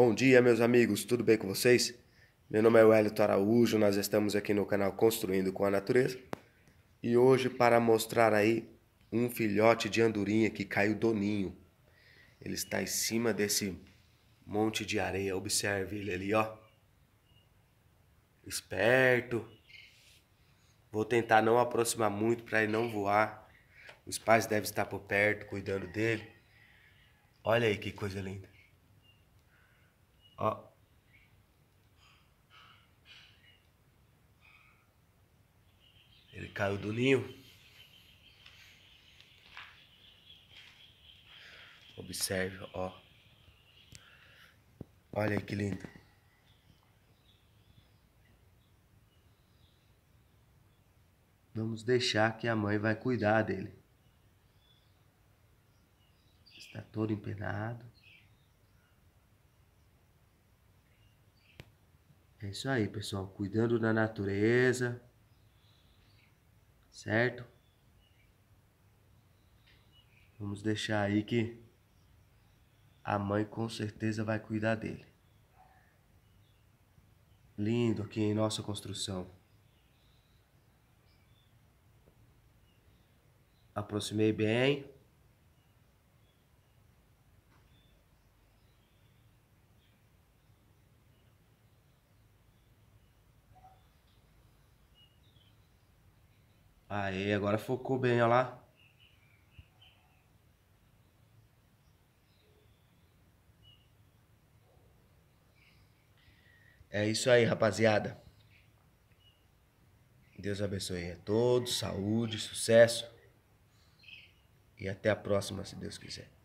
Bom dia, meus amigos, tudo bem com vocês? Meu nome é Wellington Araújo, nós estamos aqui no canal Construindo com a Natureza e hoje para mostrar aí um filhote de andorinha que caiu do ninho. Ele está em cima desse monte de areia, observe ele ali, ó. Esperto. Vou tentar não aproximar muito para ele não voar. Os pais devem estar por perto cuidando dele. Olha aí que coisa linda. Ó. Ah. Ele caiu do ninho. Observe, ó. Olha que lindo. Vamos deixar que a mãe vai cuidar dele. Está todo empenado. É isso aí, pessoal. Cuidando da natureza. Certo? Vamos deixar aí que a mãe com certeza vai cuidar dele. Lindo aqui em nossa construção. Aproximei bem. Aê, agora focou bem, olha lá. É isso aí, rapaziada. Deus abençoe a todos, saúde, sucesso. E até a próxima, se Deus quiser.